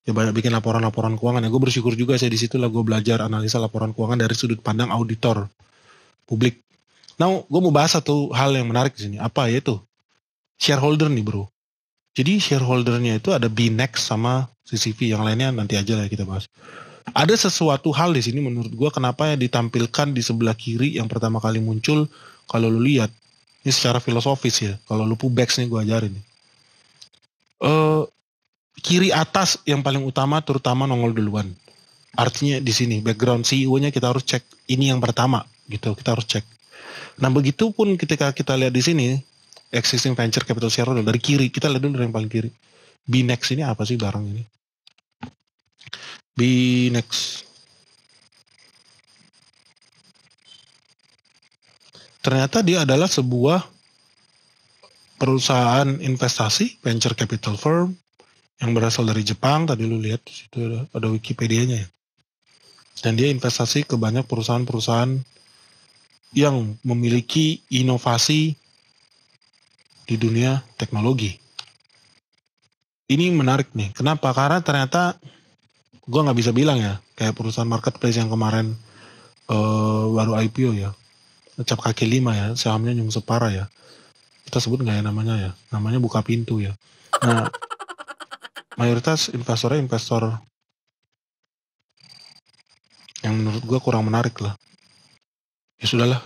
ya banyak bikin laporan-laporan keuangan ya gue bersyukur juga saya di situ lah gue belajar analisa laporan keuangan dari sudut pandang auditor publik nah gue mau bahas satu hal yang menarik di sini apa yaitu shareholder nih bro jadi shareholdernya itu ada Binex sama CCV yang lainnya nanti aja lah kita bahas ada sesuatu hal di sini menurut gue kenapa ya ditampilkan di sebelah kiri yang pertama kali muncul kalau lu lihat ini secara filosofis ya. Kalau lu backs nih gue ajarin. nih. Uh, kiri atas yang paling utama terutama nongol duluan. Artinya di sini background CEO-nya kita harus cek. Ini yang pertama gitu. Kita harus cek. Nah begitu pun ketika kita lihat di sini existing venture capital shareholder dari kiri kita lihat dulu yang paling kiri. Binex ini apa sih barang ini? Binex ternyata dia adalah sebuah perusahaan investasi venture capital firm yang berasal dari Jepang tadi lu lihat di situ ada, ada Wikipedia-nya ya. Dan dia investasi ke banyak perusahaan-perusahaan yang memiliki inovasi di dunia teknologi. Ini menarik nih. Kenapa? Karena ternyata gua nggak bisa bilang ya kayak perusahaan marketplace yang kemarin uh, baru IPO ya cap kaki lima ya sahamnya Nyung Separa ya kita sebut nggak ya namanya ya namanya buka pintu ya nah mayoritas investornya investor yang menurut gua kurang menarik lah ya sudahlah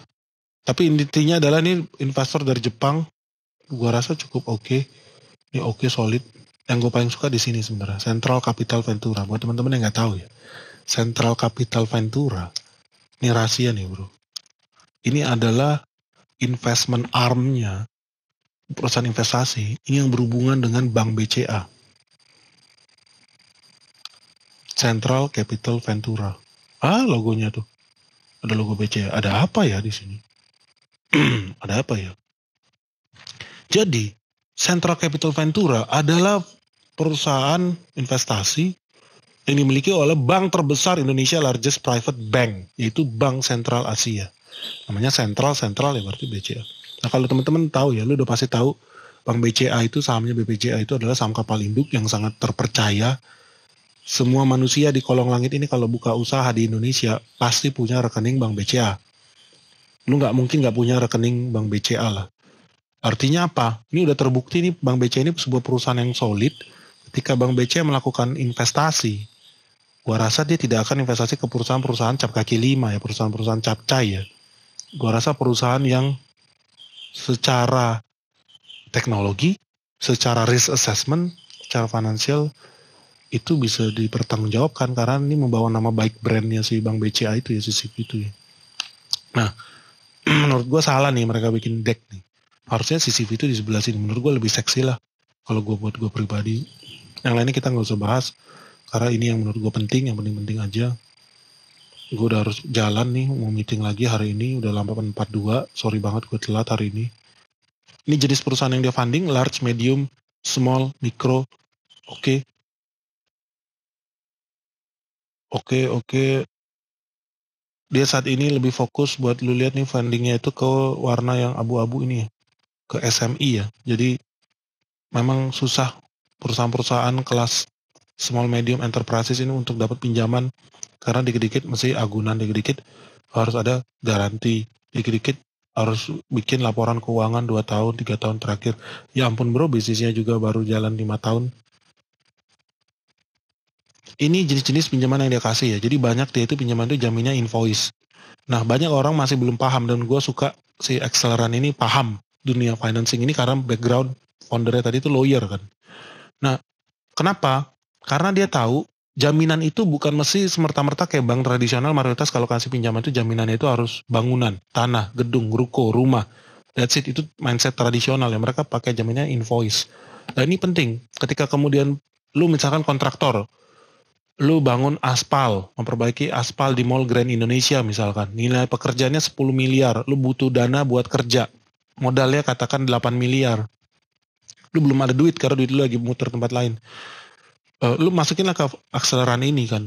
tapi intinya adalah ini investor dari Jepang gua rasa cukup oke okay. ini oke okay, solid yang gue paling suka di sini sebenarnya Central Capital Ventura buat teman-teman yang nggak tahu ya Central Capital Ventura ini rahasia nih bro ini adalah investment arm-nya perusahaan investasi ini yang berhubungan dengan bank BCA Central Capital Ventura ah logonya tuh ada logo BCA ada apa ya di sini [CLEARS THROAT] ada apa ya jadi Central Capital Ventura adalah perusahaan investasi yang dimiliki oleh bank terbesar Indonesia largest private bank yaitu Bank Sentral Asia namanya sentral sentral ya berarti BCA nah kalau teman-teman tahu ya lu udah pasti tahu Bank BCA itu sahamnya BPJA itu adalah saham kapal induk yang sangat terpercaya semua manusia di kolong langit ini kalau buka usaha di Indonesia pasti punya rekening Bank BCA. Lu nggak mungkin nggak punya rekening Bank BCA lah. Artinya apa? Ini udah terbukti nih Bank BCA ini sebuah perusahaan yang solid. Ketika Bank BCA melakukan investasi, gua rasa dia tidak akan investasi ke perusahaan-perusahaan cap kaki lima ya, perusahaan-perusahaan cap ya gue rasa perusahaan yang secara teknologi, secara risk assessment, secara finansial itu bisa dipertanggungjawabkan karena ini membawa nama baik brandnya si bank BCA itu ya sisi itu ya. Nah, [CLEARS THROAT] menurut gue salah nih mereka bikin deck nih. Harusnya CCP itu di sebelah sini. Menurut gue lebih seksi lah kalau gue buat gue pribadi. Yang lainnya kita nggak usah bahas karena ini yang menurut gue penting, yang penting-penting aja gue udah harus jalan nih mau meeting lagi hari ini udah empat 42 sorry banget gue telat hari ini ini jenis perusahaan yang dia funding large medium small mikro oke okay. oke okay, oke okay. dia saat ini lebih fokus buat lu lihat nih fundingnya itu ke warna yang abu-abu ini ya ke SMI ya jadi memang susah perusahaan-perusahaan kelas small medium enterprises ini untuk dapat pinjaman karena dikit-dikit mesti agunan dikit-dikit harus ada garansi dikit-dikit harus bikin laporan keuangan 2 tahun, 3 tahun terakhir. Ya ampun bro, bisnisnya juga baru jalan 5 tahun. Ini jenis-jenis pinjaman yang dia kasih ya. Jadi banyak dia itu pinjaman itu jaminnya invoice. Nah banyak orang masih belum paham dan gue suka si Acceleran ini paham dunia financing ini karena background foundernya tadi itu lawyer kan. Nah kenapa? Karena dia tahu jaminan itu bukan mesti semerta-merta kayak bank tradisional mayoritas kalau kasih pinjaman itu jaminannya itu harus bangunan, tanah, gedung, ruko, rumah. That's it, itu mindset tradisional ya. Mereka pakai jaminnya invoice. Nah ini penting, ketika kemudian lu misalkan kontraktor, lu bangun aspal, memperbaiki aspal di Mall Grand Indonesia misalkan, nilai pekerjaannya 10 miliar, lu butuh dana buat kerja, modalnya katakan 8 miliar, lu belum ada duit karena duit lu lagi muter tempat lain uh, lu masukinlah ke akseleran ini kan.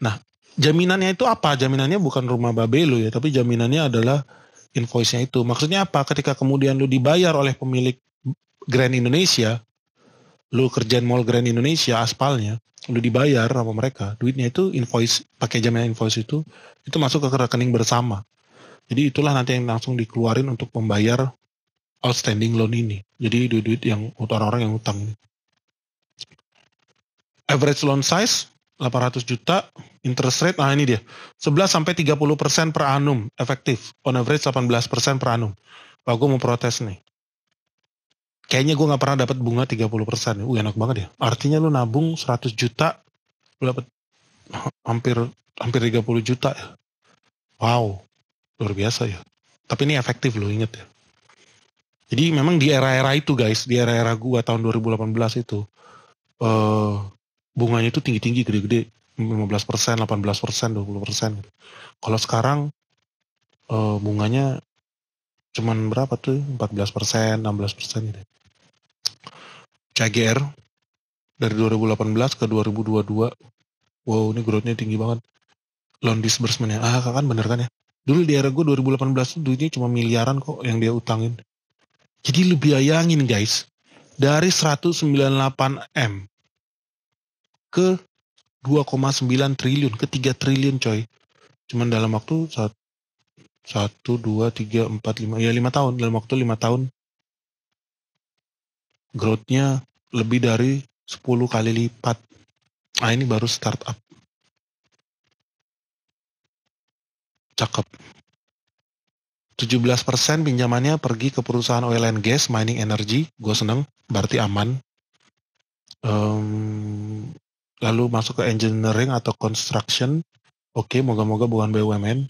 Nah, jaminannya itu apa? Jaminannya bukan rumah babe lu ya, tapi jaminannya adalah invoice-nya itu. Maksudnya apa? Ketika kemudian lu dibayar oleh pemilik Grand Indonesia, lu kerjaan Mall Grand Indonesia aspalnya, lu dibayar sama mereka, duitnya itu invoice pakai jaminan invoice itu itu masuk ke rekening bersama. Jadi itulah nanti yang langsung dikeluarin untuk membayar outstanding loan ini. Jadi duit-duit yang orang-orang yang utang average loan size 800 juta, interest rate, nah ini dia, 11 sampai 30 persen per annum, efektif, on average 18 persen per annum. Pak, gue mau protes nih. Kayaknya gue nggak pernah dapat bunga 30 persen, uh enak banget ya. Artinya lu nabung 100 juta, lu dapat hampir hampir 30 juta ya. Wow, luar biasa ya. Tapi ini efektif loh, inget ya. Jadi memang di era-era itu guys, di era-era gue tahun 2018 itu, eh, bunganya itu tinggi-tinggi gede-gede 15 persen 18 persen 20 persen kalau sekarang e, bunganya cuman berapa tuh 14 persen 16 persen gitu CAGR dari 2018 ke 2022 wow ini growthnya tinggi banget loan disbursementnya, ah kan bener kan ya dulu di era gue 2018 duitnya cuma miliaran kok yang dia utangin jadi lebih bayangin guys dari 198 M ke 2,9 triliun ke 3 triliun coy cuman dalam waktu satu dua tiga empat lima ya lima tahun dalam waktu lima tahun growthnya lebih dari 10 kali lipat nah ini baru startup cakep 17% pinjamannya pergi ke perusahaan oil and gas, mining energy. Gue seneng, berarti aman. Um, lalu masuk ke engineering atau construction oke okay, moga-moga bukan BUMN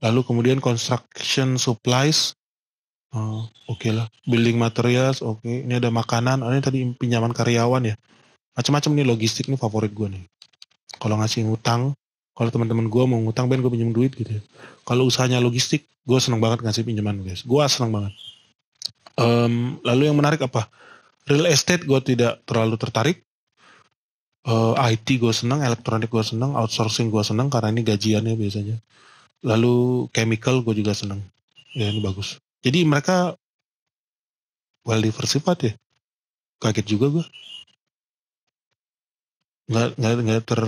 lalu kemudian construction supplies uh, oke okay lah building materials oke okay. ini ada makanan oh, ini tadi pinjaman karyawan ya macam-macam nih logistik nih favorit gue nih kalau ngasih ngutang kalau teman-teman gue mau ngutang ben gue pinjam duit gitu ya. kalau usahanya logistik gue seneng banget ngasih pinjaman guys gue seneng banget um, lalu yang menarik apa real estate gue tidak terlalu tertarik uh, eh, IT gue seneng, elektronik gue seneng, outsourcing gue seneng karena ini gajiannya biasanya. Lalu chemical gue juga seneng. Ya ini bagus. Jadi mereka well diversified ya. Kaget juga gue. Nggak, nggak, nggak ter...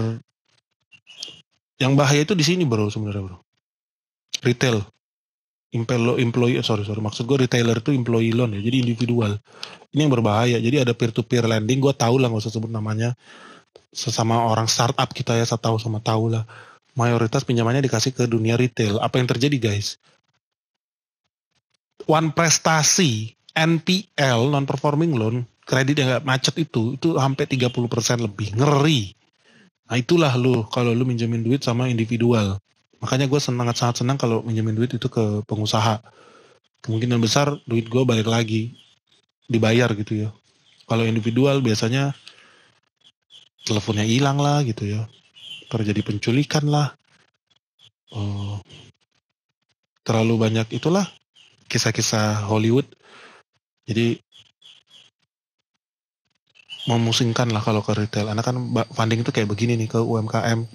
Yang bahaya itu di sini bro sebenarnya bro. Retail. Impelo, employee, eh, sorry, sorry. Maksud gue retailer itu employee loan ya. Jadi individual. Ini yang berbahaya. Jadi ada peer-to-peer lending. Gue tau lah gak usah sebut namanya sesama orang startup kita ya, saya tahu sama tahu lah. Mayoritas pinjamannya dikasih ke dunia retail. Apa yang terjadi guys? One prestasi NPL non performing loan kredit yang gak macet itu itu sampai 30% lebih ngeri nah itulah lu kalau lu minjemin duit sama individual makanya gue senang sangat senang kalau minjemin duit itu ke pengusaha kemungkinan besar duit gue balik lagi dibayar gitu ya kalau individual biasanya teleponnya hilang lah gitu ya terjadi penculikan lah uh, terlalu banyak itulah kisah-kisah Hollywood jadi memusingkan lah kalau ke retail anak kan funding itu kayak begini nih ke UMKM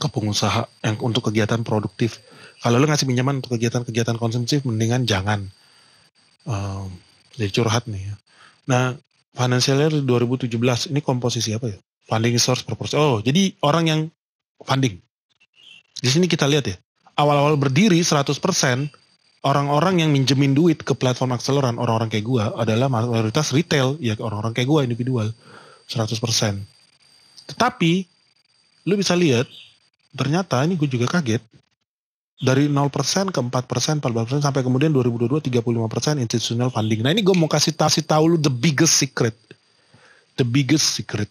ke pengusaha yang untuk kegiatan produktif kalau lo ngasih pinjaman untuk kegiatan-kegiatan konsumtif mendingan jangan um, jadi curhat nih ya. nah financial year 2017 ini komposisi apa ya Funding source proporsi. Oh, jadi orang yang funding. Di sini kita lihat ya. Awal-awal berdiri 100% orang-orang yang minjemin duit ke platform akseleran orang-orang kayak gua adalah mayoritas retail, ya orang-orang kayak gua individual 100%. Tetapi lu bisa lihat ternyata ini gue juga kaget dari 0% ke 4%, 4% sampai kemudian 2022 35% institutional funding. Nah, ini gue mau kasih tahu tahu lu the biggest secret. The biggest secret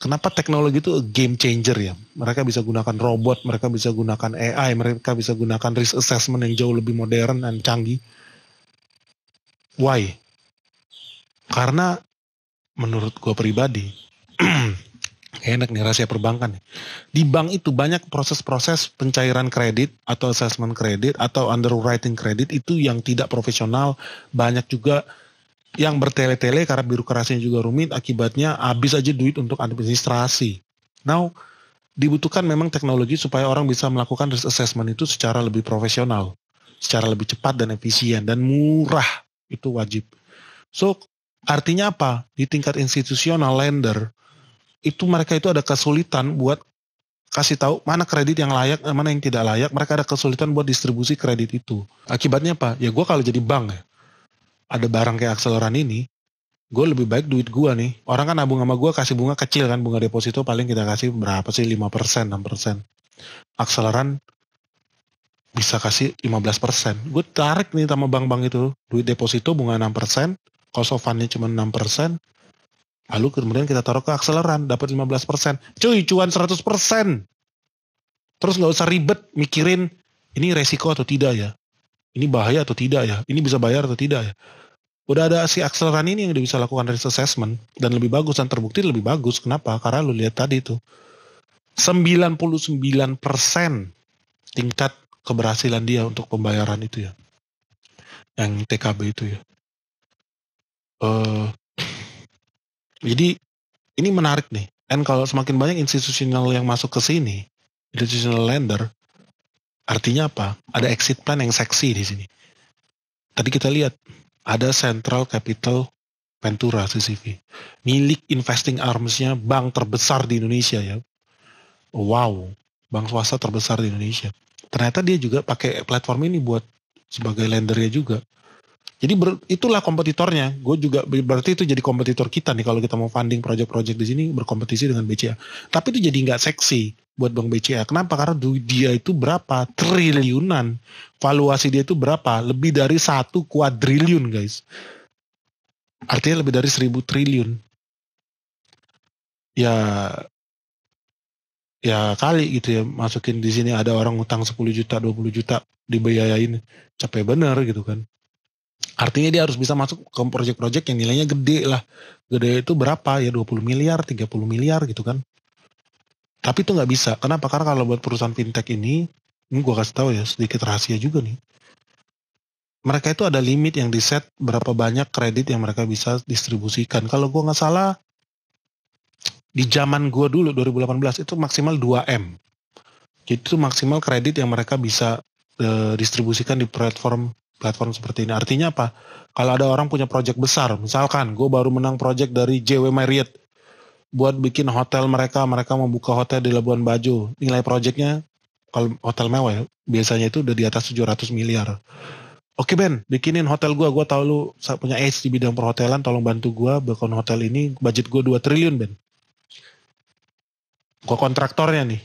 kenapa teknologi itu a game changer ya. Mereka bisa gunakan robot, mereka bisa gunakan AI, mereka bisa gunakan risk assessment yang jauh lebih modern dan canggih. Why? Karena menurut gue pribadi, [CLEARS THROAT] enak nih rahasia perbankan. Nih. Di bank itu banyak proses-proses pencairan kredit atau assessment kredit atau underwriting kredit itu yang tidak profesional, banyak juga yang bertele-tele karena birokrasinya juga rumit, akibatnya habis aja duit untuk administrasi. Now, dibutuhkan memang teknologi supaya orang bisa melakukan risk assessment itu secara lebih profesional, secara lebih cepat dan efisien dan murah itu wajib. So, artinya apa? Di tingkat institusional lender itu mereka itu ada kesulitan buat kasih tahu mana kredit yang layak, eh, mana yang tidak layak. Mereka ada kesulitan buat distribusi kredit itu. Akibatnya apa? Ya gue kalau jadi bank ya, ada barang kayak akseleran ini, gue lebih baik duit gue nih. Orang kan nabung sama gue kasih bunga kecil kan, bunga deposito paling kita kasih berapa sih? 5%, 6%. Akseleran bisa kasih 15%. Gue tarik nih sama bank-bank itu. Duit deposito bunga 6%, cost of fundnya cuma 6%. Lalu kemudian kita taruh ke akseleran, dapat 15%. Cuy, cuan 100%. Terus gak usah ribet mikirin ini resiko atau tidak ya. Ini bahaya atau tidak ya. Ini bisa bayar atau tidak ya udah ada si akseleran ini yang bisa lakukan risk assessment dan lebih bagus dan terbukti lebih bagus kenapa karena lu lihat tadi tuh 99% tingkat keberhasilan dia untuk pembayaran itu ya yang TKB itu ya uh, jadi ini menarik nih dan kalau semakin banyak institusional yang masuk ke sini institutional lender artinya apa ada exit plan yang seksi di sini tadi kita lihat ada Central Capital Ventura CCV. Milik investing armsnya bank terbesar di Indonesia ya. Wow, bank swasta terbesar di Indonesia. Ternyata dia juga pakai platform ini buat sebagai lendernya juga. Jadi ber, itulah kompetitornya. Gue juga berarti itu jadi kompetitor kita nih kalau kita mau funding project-project di sini berkompetisi dengan BCA. Tapi itu jadi nggak seksi buat Bank BCA. Kenapa? Karena dia itu berapa triliunan, valuasi dia itu berapa? Lebih dari satu kuadriliun, guys. Artinya lebih dari seribu triliun. Ya, ya kali gitu ya masukin di sini ada orang utang 10 juta 20 juta dibiayain capek bener gitu kan artinya dia harus bisa masuk ke proyek-proyek yang nilainya gede lah gede itu berapa ya 20 miliar 30 miliar gitu kan tapi itu nggak bisa. Kenapa? Karena kalau buat perusahaan fintech ini, ini gue kasih tahu ya sedikit rahasia juga nih. Mereka itu ada limit yang di set berapa banyak kredit yang mereka bisa distribusikan. Kalau gue nggak salah, di zaman gue dulu 2018 itu maksimal 2M. Jadi itu maksimal kredit yang mereka bisa e, distribusikan di platform platform seperti ini. Artinya apa? Kalau ada orang punya proyek besar, misalkan gue baru menang proyek dari JW Marriott, buat bikin hotel mereka. Mereka membuka hotel di Labuan Bajo. Nilai proyeknya kalau hotel mewah ya, biasanya itu udah di atas 700 miliar. Oke Ben, bikinin hotel gua. Gua tahu lu punya es di bidang perhotelan, tolong bantu gua bikin hotel ini. Budget gua 2 triliun, Ben. Gua kontraktornya nih.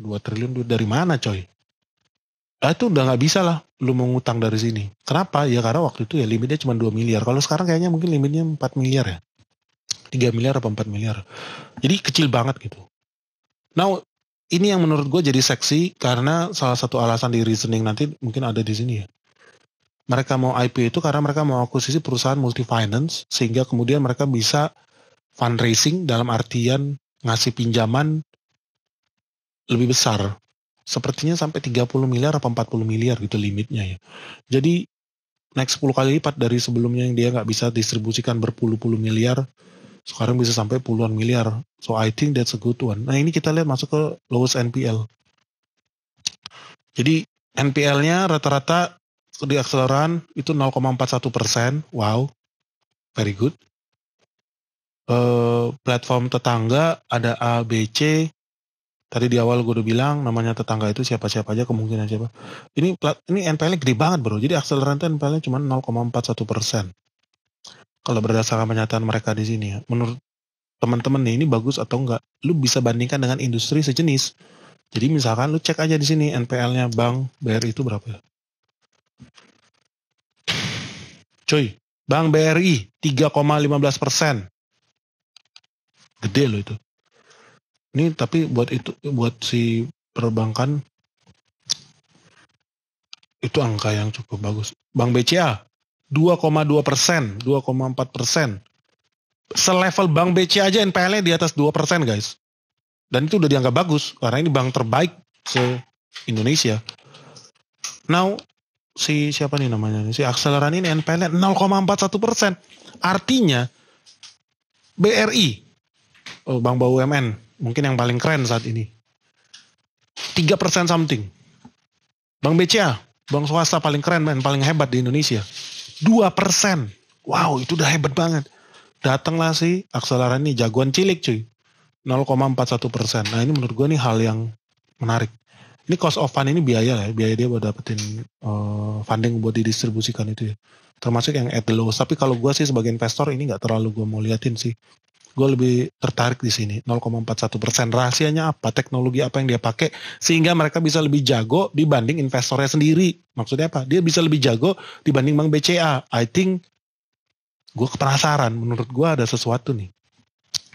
2 triliun duit dari mana, coy? Ah, itu udah nggak bisa lah lu mengutang dari sini. Kenapa? Ya karena waktu itu ya limitnya cuma 2 miliar. Kalau sekarang kayaknya mungkin limitnya 4 miliar ya. 3 miliar atau 4 miliar. Jadi kecil banget gitu. Now, ini yang menurut gue jadi seksi karena salah satu alasan di reasoning nanti mungkin ada di sini ya. Mereka mau ip itu karena mereka mau akuisisi perusahaan multi finance sehingga kemudian mereka bisa fundraising dalam artian ngasih pinjaman lebih besar. Sepertinya sampai 30 miliar atau 40 miliar gitu limitnya ya. Jadi naik 10 kali lipat dari sebelumnya yang dia nggak bisa distribusikan berpuluh-puluh miliar sekarang bisa sampai puluhan miliar. So I think that's a good one. Nah ini kita lihat masuk ke lowest NPL. Jadi NPL-nya rata-rata di akseleran itu 0,41 persen. Wow, very good. Uh, platform tetangga ada A, B, C. Tadi di awal gue udah bilang namanya tetangga itu siapa-siapa aja kemungkinan siapa. Ini ini NPL-nya gede banget bro. Jadi akseleran itu NPL-nya cuma 0,41 persen kalau berdasarkan pernyataan mereka di sini ya, menurut teman-teman nih ini bagus atau enggak, lu bisa bandingkan dengan industri sejenis. Jadi misalkan lu cek aja di sini NPL-nya bank BRI itu berapa ya? Cuy, bank BRI 3,15 persen. Gede loh itu. Ini tapi buat itu buat si perbankan itu angka yang cukup bagus. Bank BCA 2,2 persen, 2,4 persen. Selevel bank BC aja NPL-nya di atas 2 persen guys. Dan itu udah dianggap bagus karena ini bank terbaik se Indonesia. Now si siapa nih namanya si akseleran ini NPL-nya 0,41 persen. Artinya BRI, oh, Bank BUMN, mungkin yang paling keren saat ini. 3 persen something. Bank BCA, bank swasta paling keren dan paling hebat di Indonesia dua persen, Wow, itu udah hebat banget. Datanglah si akselera ini jagoan cilik cuy. 0,41%. Nah, ini menurut gue nih hal yang menarik. Ini cost of fund ini biaya lah, ya. biaya dia buat dapetin uh, funding buat didistribusikan itu ya. Termasuk yang at the lowest. Tapi kalau gue sih sebagai investor ini nggak terlalu gue mau liatin sih gue lebih tertarik di sini 0,41 persen rahasianya apa teknologi apa yang dia pakai sehingga mereka bisa lebih jago dibanding investornya sendiri maksudnya apa dia bisa lebih jago dibanding bank BCA I think gue kepenasaran menurut gue ada sesuatu nih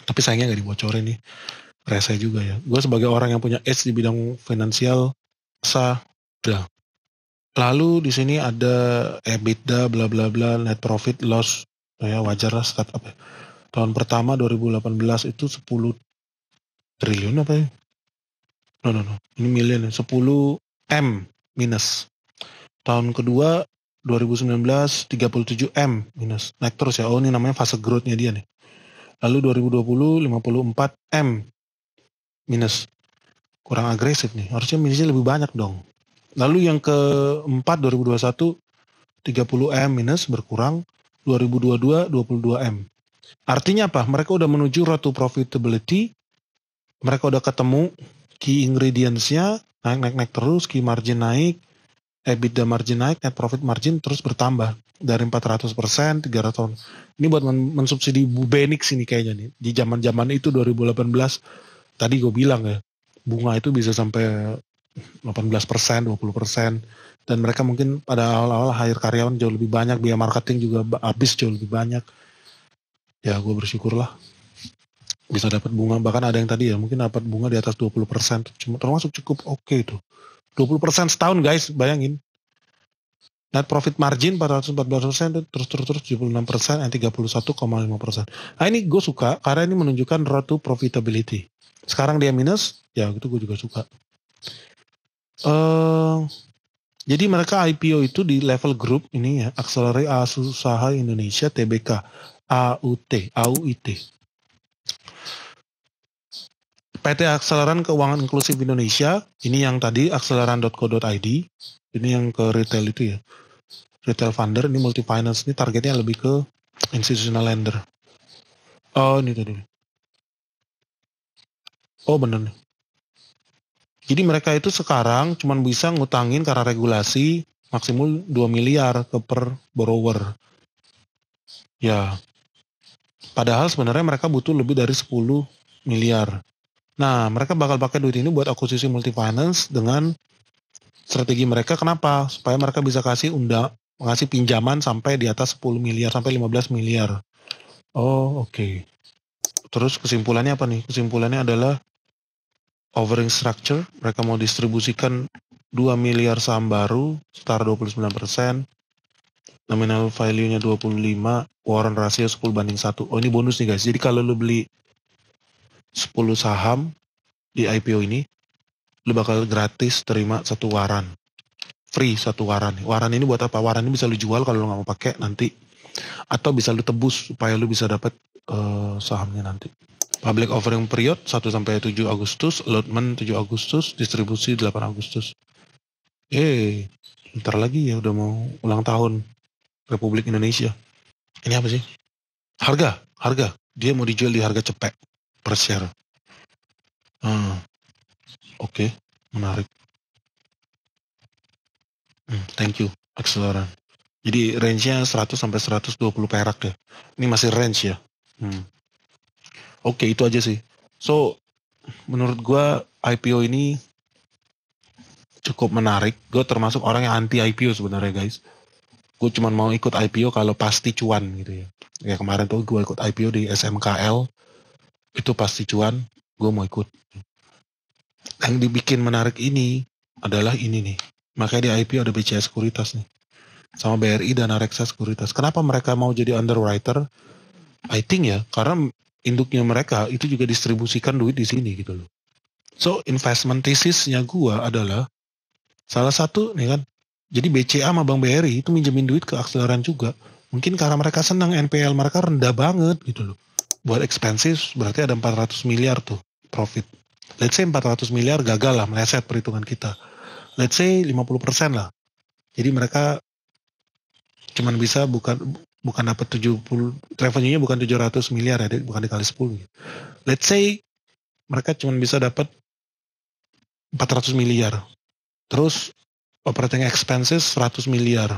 tapi sayangnya nggak dibocorin nih rese juga ya gue sebagai orang yang punya edge di bidang finansial sah udah lalu di sini ada EBITDA bla bla bla net profit loss ya wajar lah startup ya tahun pertama 2018 itu 10 triliun apa ya? No, no, no. Ini ya. 10 M minus. Tahun kedua 2019 37 M minus. Naik terus ya. Oh, ini namanya fase growth-nya dia nih. Lalu 2020 54 M minus. Kurang agresif nih. Harusnya minusnya lebih banyak dong. Lalu yang keempat 2021 30 M minus berkurang 2022 22 M. Artinya apa? Mereka udah menuju road to profitability, mereka udah ketemu key ingredients-nya, naik terus, key margin naik, EBITDA margin naik, net profit margin terus bertambah dari 400 persen, 300 tahun. Ini buat mensubsidi Bu Benix ini kayaknya nih. Di zaman zaman itu 2018, tadi gue bilang ya, bunga itu bisa sampai 18 persen, 20 persen. Dan mereka mungkin pada awal-awal hire karyawan jauh lebih banyak, biaya marketing juga habis jauh lebih banyak ya gue bersyukur lah bisa dapat bunga bahkan ada yang tadi ya mungkin dapat bunga di atas 20 persen cuma termasuk cukup oke okay itu 20 persen setahun guys bayangin net profit margin 414 persen terus terus terus 76 persen dan 31,5 persen nah ini gue suka karena ini menunjukkan road to profitability sekarang dia minus ya itu gue juga suka uh, jadi mereka IPO itu di level grup ini ya, Akselerasi Usaha Indonesia TBK AUT, AUIT. PT Akseleran Keuangan Inklusif Indonesia, ini yang tadi akseleran.co.id, ini yang ke retail itu ya. Retail funder, ini multi finance, ini targetnya lebih ke institutional lender. Oh, ini tadi. Oh, bener nih. Jadi mereka itu sekarang cuma bisa ngutangin karena regulasi maksimal 2 miliar ke per borrower. Ya, Padahal sebenarnya mereka butuh lebih dari 10 miliar. Nah, mereka bakal pakai duit ini buat akuisisi multifinance dengan strategi mereka kenapa? Supaya mereka bisa kasih undang ngasih pinjaman sampai di atas 10 miliar sampai 15 miliar. Oh, oke. Okay. Terus kesimpulannya apa nih? Kesimpulannya adalah offering structure, mereka mau distribusikan 2 miliar saham baru setara 29%, nominal value-nya 25, warrant rasio 10 banding 1. Oh ini bonus nih guys. Jadi kalau lu beli 10 saham di IPO ini, lu bakal gratis terima satu waran. Free satu waran. Waran ini buat apa? Waran ini bisa lu jual kalau lu nggak mau pakai nanti. Atau bisa lu tebus supaya lu bisa dapat uh, eh, sahamnya nanti. Public offering period 1 sampai 7 Agustus, allotment 7 Agustus, distribusi 8 Agustus. Eh, hey, ntar lagi ya udah mau ulang tahun. Republik Indonesia. Ini apa sih? Harga, harga. Dia mau dijual di harga cepek per share. Hmm. Oke, okay. menarik. Hmm, thank you, akseleran. Jadi range-nya 100 sampai 120 perak ya. Ini masih range ya. Hmm. Oke, okay, itu aja sih. So, menurut gua IPO ini cukup menarik. Gue termasuk orang yang anti IPO sebenarnya guys gue cuma mau ikut IPO kalau pasti cuan gitu ya ya kemarin tuh gue ikut IPO di SMKL itu pasti cuan gue mau ikut yang dibikin menarik ini adalah ini nih makanya di IPO ada BCA Sekuritas nih sama BRI dan Reksa Sekuritas kenapa mereka mau jadi underwriter I think ya karena induknya mereka itu juga distribusikan duit di sini gitu loh so investment thesisnya gue adalah salah satu nih kan jadi BCA sama Bank BRI itu minjemin duit ke akseleran juga. Mungkin karena mereka senang NPL mereka rendah banget gitu loh. Buat expenses berarti ada 400 miliar tuh profit. Let's say 400 miliar gagal lah meleset perhitungan kita. Let's say 50% lah. Jadi mereka cuman bisa bukan bukan dapat 70 revenue-nya bukan 700 miliar ya, bukan dikali 10. Gitu. Let's say mereka cuman bisa dapat 400 miliar. Terus operating expenses 100 miliar.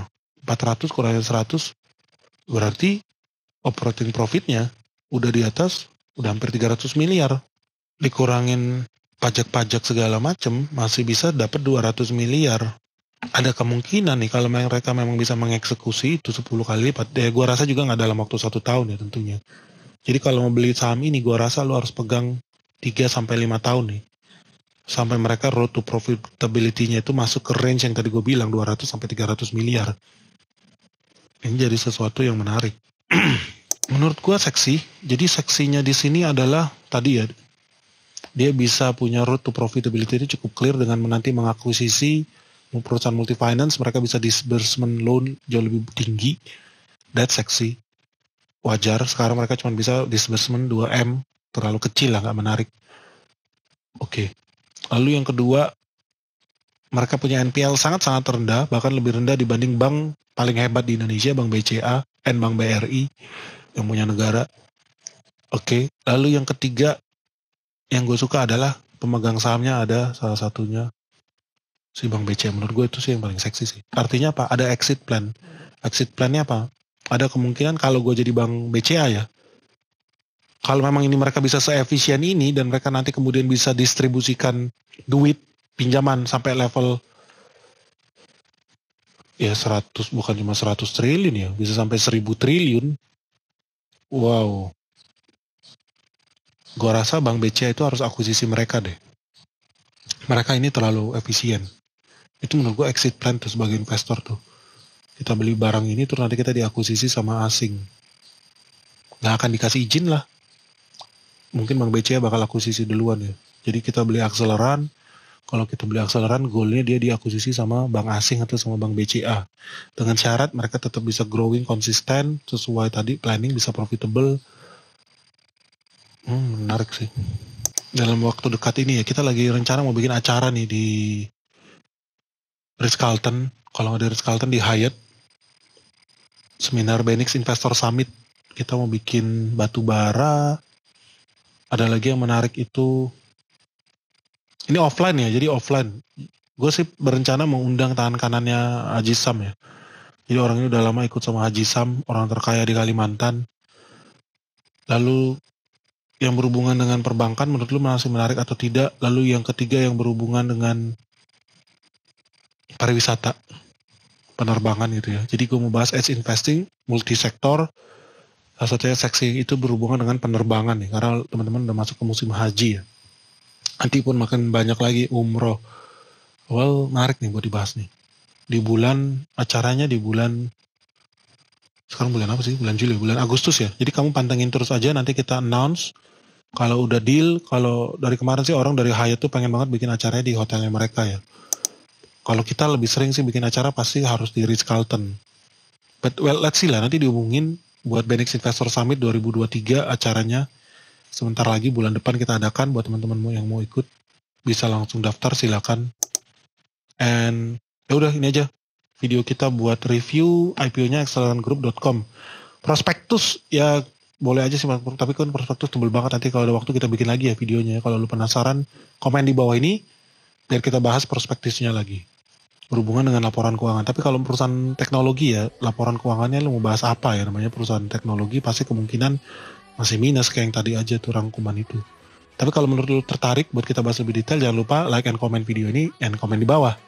400 kurangnya 100 berarti operating profitnya udah di atas udah hampir 300 miliar. Dikurangin pajak-pajak segala macem masih bisa dapat 200 miliar. Ada kemungkinan nih kalau mereka memang bisa mengeksekusi itu 10 kali lipat. Ya gue rasa juga nggak dalam waktu satu tahun ya tentunya. Jadi kalau mau beli saham ini gue rasa lo harus pegang 3 sampai 5 tahun nih sampai mereka road to profitability-nya itu masuk ke range yang tadi gue bilang 200 sampai 300 miliar. Ini jadi sesuatu yang menarik. [CLEARS THROAT] Menurut gue seksi. Jadi seksinya di sini adalah tadi ya dia bisa punya road to profitability itu cukup clear dengan menanti mengakuisisi perusahaan multi finance mereka bisa disbursement loan jauh lebih tinggi. that seksi. Wajar sekarang mereka cuma bisa disbursement 2M terlalu kecil lah nggak menarik. Oke. Okay. Lalu yang kedua, mereka punya NPL sangat-sangat rendah, bahkan lebih rendah dibanding bank paling hebat di Indonesia, Bank BCA, dan Bank BRI yang punya negara. Oke, lalu yang ketiga yang gue suka adalah pemegang sahamnya ada salah satunya si Bank BCA. Menurut gue itu sih yang paling seksi sih. Artinya apa? Ada exit plan. Exit plannya apa? Ada kemungkinan kalau gue jadi Bank BCA ya, kalau memang ini mereka bisa seefisien ini dan mereka nanti kemudian bisa distribusikan duit pinjaman sampai level ya 100 bukan cuma 100 triliun ya, bisa sampai 1000 triliun. Wow. Gua rasa Bank BCA itu harus akuisisi mereka deh. Mereka ini terlalu efisien. Itu menurut gua exit plan tuh sebagai investor tuh. Kita beli barang ini terus nanti kita diakuisisi sama asing. Nggak akan dikasih izin lah mungkin Bang BCA bakal akuisisi duluan ya. Jadi kita beli akseleran, kalau kita beli akseleran goalnya dia diakuisisi sama bank asing atau sama bank BCA dengan syarat mereka tetap bisa growing konsisten sesuai tadi planning bisa profitable hmm, menarik sih dalam waktu dekat ini ya kita lagi rencana mau bikin acara nih di Ritz Carlton kalau ada Ritz Carlton di Hyatt seminar Benix Investor Summit kita mau bikin batu bara ada lagi yang menarik itu ini offline ya jadi offline gue sih berencana mengundang tangan kanannya Haji Sam ya jadi orang ini udah lama ikut sama Haji Sam orang terkaya di Kalimantan lalu yang berhubungan dengan perbankan menurut lu masih menarik atau tidak lalu yang ketiga yang berhubungan dengan pariwisata penerbangan gitu ya jadi gue mau bahas edge investing multi sektor Salah satunya seksi itu berhubungan dengan penerbangan nih, karena teman-teman udah masuk ke musim haji ya. Nanti pun makin banyak lagi umroh. Well, menarik nih buat dibahas nih. Di bulan, acaranya di bulan, sekarang bulan apa sih? Bulan Juli, bulan Agustus ya. Jadi kamu pantengin terus aja, nanti kita announce. Kalau udah deal, kalau dari kemarin sih orang dari Hyatt tuh pengen banget bikin acaranya di hotelnya mereka ya. Kalau kita lebih sering sih bikin acara pasti harus di Ritz Carlton. But well, let's see lah nanti dihubungin buat Benix Investor Summit 2023 acaranya sebentar lagi bulan depan kita adakan buat teman-teman yang mau ikut bisa langsung daftar silakan. And ya udah ini aja video kita buat review IPO-nya accelerantgroup.com. Prospektus ya boleh aja sih tapi kan prospektus tebel banget nanti kalau ada waktu kita bikin lagi ya videonya ya. kalau lu penasaran komen di bawah ini biar kita bahas prospektusnya lagi berhubungan dengan laporan keuangan. Tapi kalau perusahaan teknologi ya, laporan keuangannya lu mau bahas apa ya namanya perusahaan teknologi pasti kemungkinan masih minus kayak yang tadi aja tuh rangkuman itu. Tapi kalau menurut lu tertarik buat kita bahas lebih detail, jangan lupa like and comment video ini and comment di bawah.